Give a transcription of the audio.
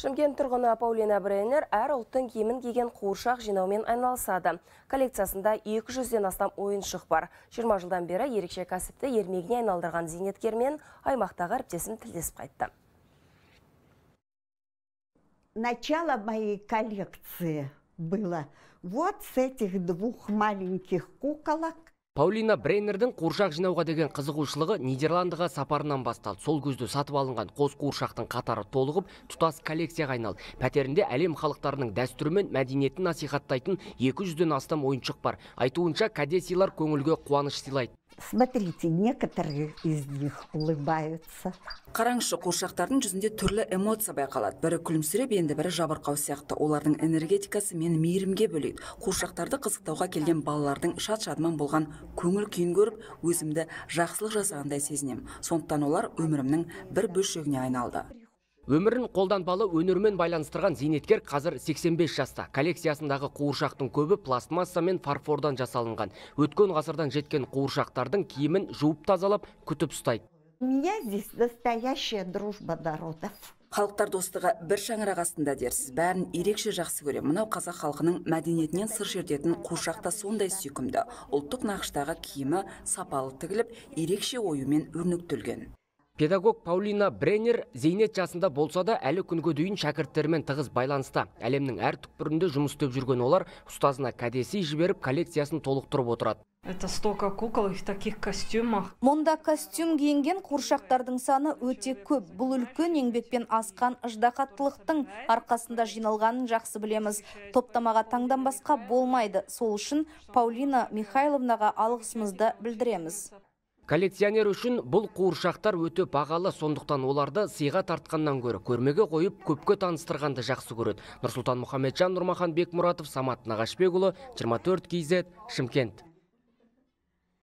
Шымкент тұрғыны Паулина Бреннер әр ұлттың киімін киген қуыршақ жинаумен айналысады. Коллекциясында 200-ден астам ойыншық бар. 20 жылдан бері ерекше кәсіпті ермегіне айналдырған зейнеткермен аймақтағы әріптесім тілдесіп қайтты. Начало моей коллекции было вот с этих двух маленьких куколок, паулина брейнердің қоршақ жинауға деген қызығушылығы нидерландыға сапарынан басталды сол кезде сатып алынған қос қуыршақтың қатары толығып тұтас коллекцияға айналды пәтерінде әлем халықтарының дәстүрі мен мәдениетін насихаттайтын 200-ден астам ойыншық бар айтуынша кадесилар көңілге қуаныш сыйлайды смотрите некоторые из них улыбаются қараңызшы қуыршақтардың жүзінде түрлі эмоция байқалады бірі күлімсіреп енді бірі жабырқау сияқты олардың энергетикасы мені мейірімге бөлейді қуыршақтарды қызықтауға келген балалардың шат шадыман болған көңіл күйін көріп өзімді жақсылық жасағандай сезінемін сондықтан олар өмірімнің бір бөлшегіне айналды өмірін балы өнермен байланыстырған зейнеткер қазір 85 жаста коллекциясындағы қуыршақтың көбі пластмасса мен фарфордан жасалынған өткен ғасырдан жеткен қуыршақтардың киімін жуып тазалап күтіп ұстайды меня здесь настоящая дружба народов халықтар достығы бір шаңырақ астында дерсіз бәрін ерекше жақсы көре, мынау қазақ халқының мәдениетінен сыр шертетін қуыршақта сондай сүйкімді ұлттық нақыштағы киімі сапалы тігіліп ерекше оюмен өрнектелген педагог паулина Бренер зейнет жасында болса да әлі күнге дейін шәкірттерімен тығыз байланыста әлемнің әр түкпірінде жұмыс істеп жүрген олар ұстазына кәдесый жіберіп коллекциясын толықтырып отырады это мұнда костюм кейінген құршақтардың саны өте көп бұл үлкен еңбекпен асқан ұждақаттылықтың арқасында жиналғанын жақсы білеміз топтамаға басқа болмайды сол үшін паулина михайловнаға алғысымызды білдіреміз коллекционер үшін бұл қуыршақтар өте бағалы сондықтан оларды сыйға тартқаннан көрі, көрмеге қойып көпке таныстырғанды жақсы көреді Нұрсултан мұхамеджан нұрмахан бекмұратов самат нағашбекұлы 24 кейзет, шымкент